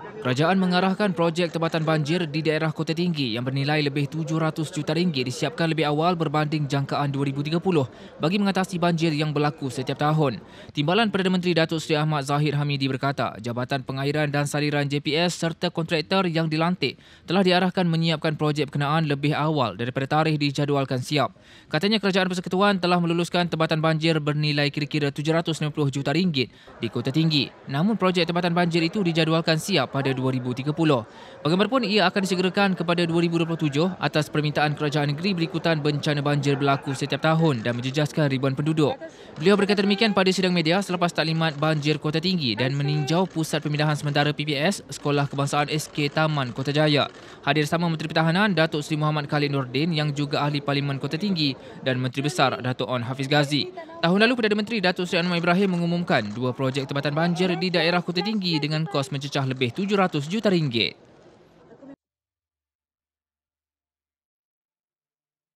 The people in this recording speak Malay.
Kerajaan mengarahkan projek tempatan banjir di daerah Kota Tinggi yang bernilai lebih 700 juta ringgit disiapkan lebih awal berbanding jangkaan 2030 bagi mengatasi banjir yang berlaku setiap tahun. Timbalan Perdana Menteri Datuk Seri Ahmad Zahid Hamidi berkata, Jabatan Pengairan dan Saliran JPS serta kontraktor yang dilantik telah diarahkan menyiapkan projek berkenaan lebih awal daripada tarikh dijadualkan siap. Katanya Kerajaan Persekutuan telah meluluskan tempatan banjir bernilai kira-kira 750 juta ringgit di Kota Tinggi. Namun projek tempatan banjir itu dijadualkan siap pada 2030. Bagaimanapun ia akan disegerakan kepada 2027 atas permintaan kerajaan negeri berikutan bencana banjir berlaku setiap tahun dan menjejaskan ribuan penduduk. Beliau berkata demikian pada sidang media selepas taklimat banjir Kota Tinggi dan meninjau pusat pemindahan sementara PPS Sekolah Kebangsaan SK Taman Kota Jaya. Hadir sama Menteri Pertahanan Datuk Seri Muhammad Khalid Nordin yang juga ahli Parlimen Kota Tinggi dan Menteri Besar Datuk On Hafiz Ghazi. Tahun lalu Perdana Menteri Datuk Seri Anwar Ibrahim mengumumkan dua projek tempatan banjir di daerah Kota Tinggi dengan kos mencecah lebih 700 juta ringgit.